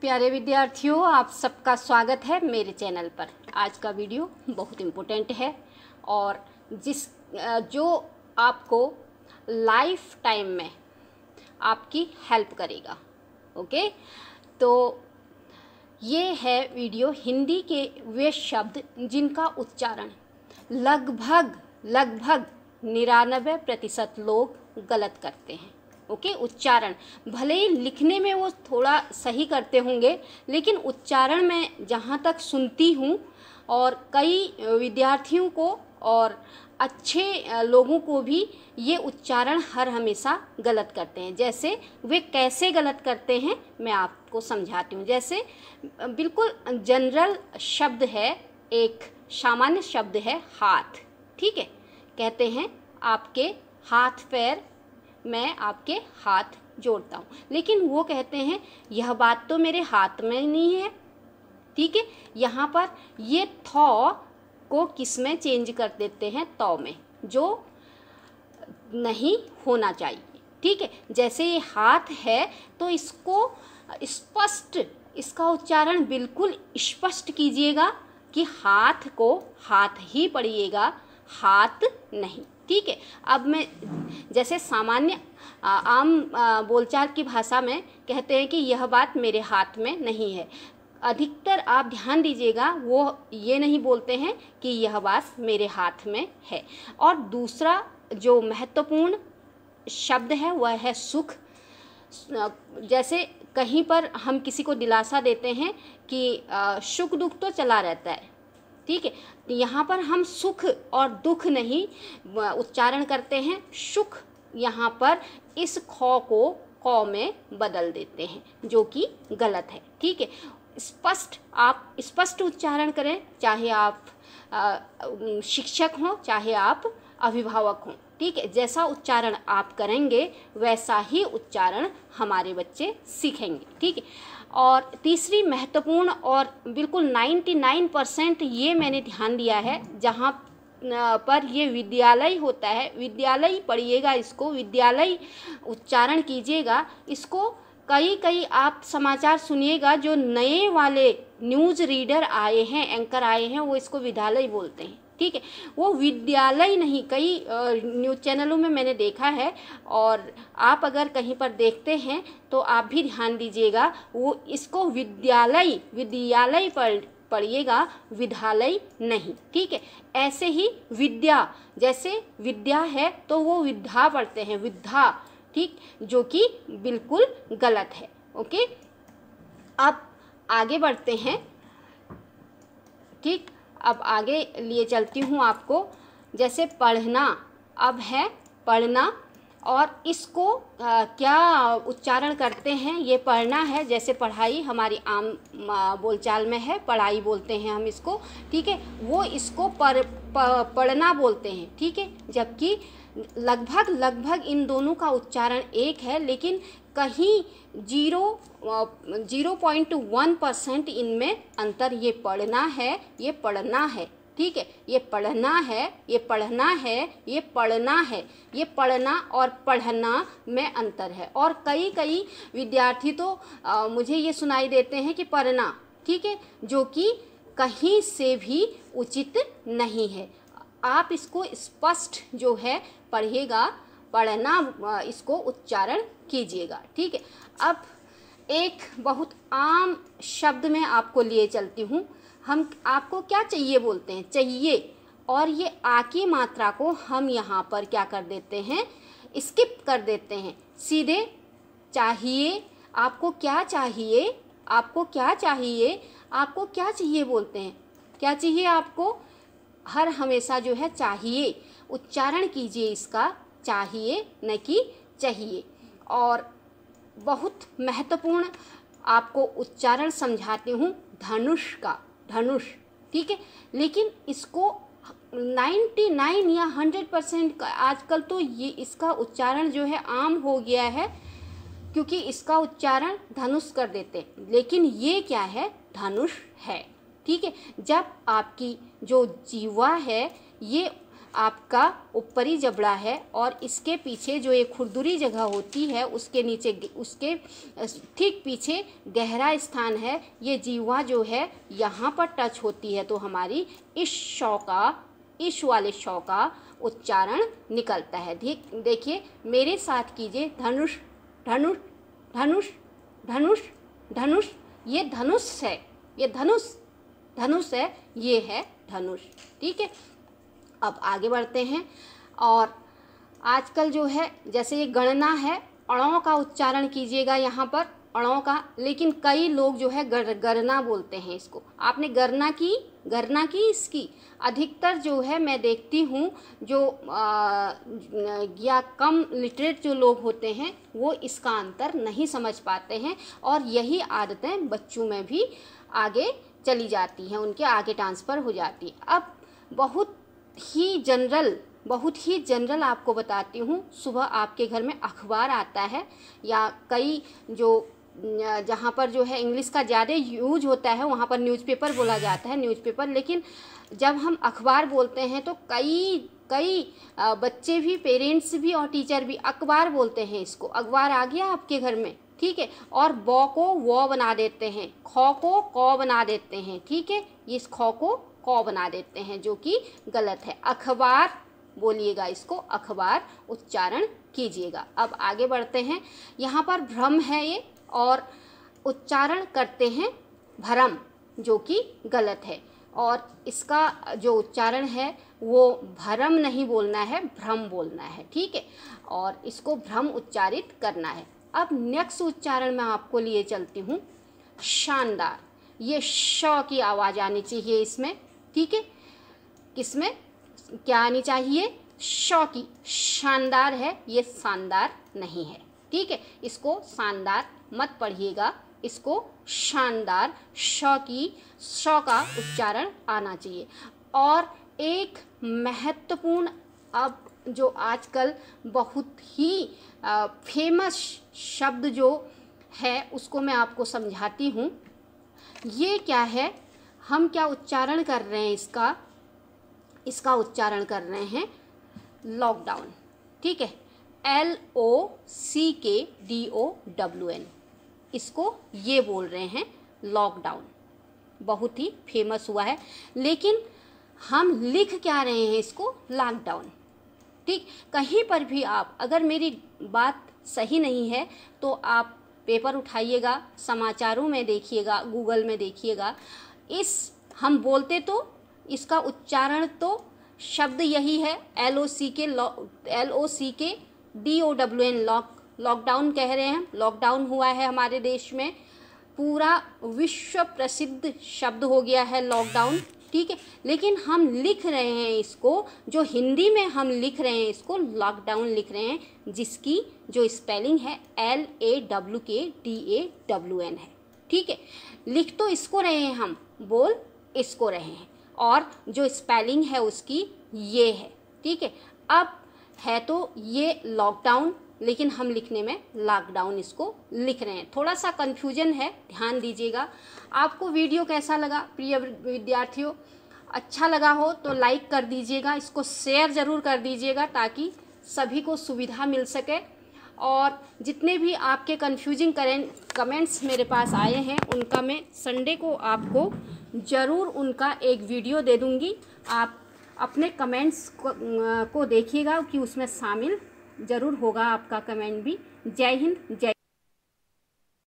प्यारे विद्यार्थियों आप सबका स्वागत है मेरे चैनल पर आज का वीडियो बहुत इम्पोर्टेंट है और जिस जो आपको लाइफ टाइम में आपकी हेल्प करेगा ओके तो ये है वीडियो हिंदी के वे शब्द जिनका उच्चारण लगभग लगभग निन्यानवे प्रतिशत लोग गलत करते हैं ओके उच्चारण भले ही लिखने में वो थोड़ा सही करते होंगे लेकिन उच्चारण में जहाँ तक सुनती हूँ और कई विद्यार्थियों को और अच्छे लोगों को भी ये उच्चारण हर हमेशा गलत करते हैं जैसे वे कैसे गलत करते हैं मैं आपको समझाती हूँ जैसे बिल्कुल जनरल शब्द है एक सामान्य शब्द है हाथ ठीक है कहते हैं आपके हाथ पैर मैं आपके हाथ जोड़ता हूँ लेकिन वो कहते हैं यह बात तो मेरे हाथ में नहीं है ठीक है यहाँ पर ये थौ को किस में चेंज कर देते हैं तौ में जो नहीं होना चाहिए ठीक है जैसे ये हाथ है तो इसको स्पष्ट इसका उच्चारण बिल्कुल स्पष्ट कीजिएगा कि हाथ को हाथ ही पढ़िएगा हाथ नहीं ठीक है अब मैं जैसे सामान्य आम बोलचाल की भाषा में कहते हैं कि यह बात मेरे हाथ में नहीं है अधिकतर आप ध्यान दीजिएगा वो ये नहीं बोलते हैं कि यह बात मेरे हाथ में है और दूसरा जो महत्वपूर्ण शब्द है वह है सुख जैसे कहीं पर हम किसी को दिलासा देते हैं कि सुख दुख तो चला रहता है ठीक है यहाँ पर हम सुख और दुख नहीं उच्चारण करते हैं सुख यहाँ पर इस खौ को कौ में बदल देते हैं जो कि गलत है ठीक है स्पष्ट आप स्पष्ट उच्चारण करें चाहे आप आ, शिक्षक हों चाहे आप अभिभावक हों ठीक है जैसा उच्चारण आप करेंगे वैसा ही उच्चारण हमारे बच्चे सीखेंगे ठीक है और तीसरी महत्वपूर्ण और बिल्कुल 99 परसेंट ये मैंने ध्यान दिया है जहाँ पर ये विद्यालय होता है विद्यालय पढ़िएगा इसको विद्यालय उच्चारण कीजिएगा इसको कई कई आप समाचार सुनिएगा जो नए वाले न्यूज़ रीडर आए हैं एंकर आए हैं वो इसको विद्यालय बोलते हैं ठीक है वो विद्यालय नहीं कई न्यूज़ चैनलों में मैंने देखा है और आप अगर कहीं पर देखते हैं तो आप भी ध्यान दीजिएगा वो इसको विद्यालय विद्यालय पर पढ़िएगा विद्यालय नहीं ठीक है ऐसे ही विद्या जैसे विद्या है तो वो विद्या पढ़ते हैं विद्या ठीक जो कि बिल्कुल गलत है ओके अब आगे बढ़ते हैं ठीक अब आगे लिए चलती हूँ आपको जैसे पढ़ना अब है पढ़ना और इसको आ, क्या उच्चारण करते हैं ये पढ़ना है जैसे पढ़ाई हमारी आम बोलचाल में है पढ़ाई बोलते हैं हम इसको ठीक है वो इसको पर, प, पढ़ना बोलते हैं ठीक है जबकि लगभग लगभग इन दोनों का उच्चारण एक है लेकिन कहीं zero zero point one percent इनमें अंतर ये पढ़ना है ये पढ़ना है ठीक है ये पढ़ना है ये पढ़ना है ये पढ़ना है ये पढ़ना और पढ़ना में अंतर है और कई कई विद्यार्थी तो आ, मुझे ये सुनाई देते हैं कि पढ़ना ठीक है जो कि कहीं से भी उचित नहीं है आप इसको स्पष्ट जो है पढ़िएगा पढ़ना इसको उच्चारण कीजिएगा ठीक है अब एक बहुत आम शब्द में आपको लिए चलती हूँ हम आपको क्या चाहिए बोलते हैं चाहिए और ये आ की मात्रा को हम यहाँ पर क्या कर देते हैं स्किप कर देते हैं सीधे चाहिए आपको क्या चाहिए आपको क्या चाहिए आपको क्या चाहिए बोलते हैं क्या चाहिए आपको हर हमेशा जो है चाहिए उच्चारण कीजिए इसका चाहिए न कि चाहिए और बहुत महत्वपूर्ण आपको उच्चारण समझाती हूँ धनुष का धनुष ठीक है लेकिन इसको 99 या 100 परसेंट आजकल तो ये इसका उच्चारण जो है आम हो गया है क्योंकि इसका उच्चारण धनुष कर देते लेकिन ये क्या है धनुष है ठीक है जब आपकी जो जीवा है ये आपका ऊपरी जबड़ा है और इसके पीछे जो ये खुरदुरी जगह होती है उसके नीचे उसके ठीक पीछे गहरा स्थान है ये जीवा जो है यहाँ पर टच होती है तो हमारी इस शौ का ईश वाले शौ का उच्चारण निकलता है देखिए मेरे साथ कीजिए धनुष धनुष धनुष धनुष धनुष ये धनुष है ये धनुष धनुष है ये है धनुष ठीक है अब आगे बढ़ते हैं और आजकल जो है जैसे ये गणना है अड़ों का उच्चारण कीजिएगा यहाँ पर अड़ों का लेकिन कई लोग जो है गर, गरना बोलते हैं इसको आपने गरना की गरना की इसकी अधिकतर जो है मैं देखती हूँ जो आ, या कम लिटरेट जो लोग होते हैं वो इसका अंतर नहीं समझ पाते हैं और यही आदतें बच्चों में भी आगे चली जाती हैं उनके आगे ट्रांसफ़र हो जाती है अब बहुत ही जनरल बहुत ही जनरल आपको बताती हूँ सुबह आपके घर में अखबार आता है या कई जो जहाँ पर जो है इंग्लिश का ज़्यादा यूज होता है वहाँ पर न्यूज़पेपर बोला जाता है न्यूज़पेपर लेकिन जब हम अखबार बोलते हैं तो कई कई बच्चे भी पेरेंट्स भी और टीचर भी अखबार बोलते हैं इसको अखबार आ गया आपके घर में ठीक है और बॉ को वॉ बना देते हैं खौ को कौ बना देते हैं ठीक है इस खौ को कौ बना देते हैं जो कि गलत है अखबार बोलिएगा इसको अखबार उच्चारण कीजिएगा अब आगे बढ़ते हैं यहाँ पर भ्रम है ये और उच्चारण करते हैं भ्रम जो कि गलत है और इसका जो उच्चारण है वो भ्रम नहीं बोलना है भ्रम बोलना है ठीक है और इसको भ्रम उच्चारित करना है अब नेक्स्ट उच्चारण मैं आपको लिए चलती हूँ शानदार ये श की आवाज़ आनी चाहिए इसमें ठीक है किसमें क्या आनी चाहिए शौकी शानदार है ये शानदार नहीं है ठीक है इसको शानदार मत पढ़िएगा इसको शानदार शौकी शौ का उच्चारण आना चाहिए और एक महत्वपूर्ण अब जो आजकल बहुत ही फेमस शब्द जो है उसको मैं आपको समझाती हूँ ये क्या है हम क्या उच्चारण कर रहे हैं इसका इसका उच्चारण कर रहे हैं लॉकडाउन ठीक है L O C K D O W N इसको ये बोल रहे हैं लॉकडाउन बहुत ही फेमस हुआ है लेकिन हम लिख क्या रहे हैं इसको लॉकडाउन ठीक कहीं पर भी आप अगर मेरी बात सही नहीं है तो आप पेपर उठाइएगा समाचारों में देखिएगा गूगल में देखिएगा इस हम बोलते तो इसका उच्चारण तो शब्द यही है एल ओ सी के law L O C K D O W N lock lockdown कह रहे हैं लॉकडाउन हुआ है हमारे देश में पूरा विश्व प्रसिद्ध शब्द हो गया है लॉकडाउन ठीक है लेकिन हम लिख रहे हैं इसको जो हिंदी में हम लिख रहे हैं इसको लॉकडाउन लिख रहे हैं जिसकी जो स्पेलिंग है L A W K D A W N है ठीक है लिख तो इसको रहे हैं हम बोल इसको रहे हैं और जो स्पेलिंग है उसकी ये है ठीक है अब है तो ये लॉकडाउन लेकिन हम लिखने में लॉकडाउन इसको लिख रहे हैं थोड़ा सा कन्फ्यूजन है ध्यान दीजिएगा आपको वीडियो कैसा लगा प्रिय विद्यार्थियों अच्छा लगा हो तो लाइक कर दीजिएगा इसको शेयर ज़रूर कर दीजिएगा ताकि सभी को सुविधा मिल सके और जितने भी आपके कन्फ्यूजिंग करें कमेंट्स मेरे पास आए हैं उनका मैं संडे को आपको ज़रूर उनका एक वीडियो दे दूँगी आप अपने कमेंट्स को, को देखिएगा कि उसमें शामिल ज़रूर होगा आपका कमेंट भी जय हिंद जय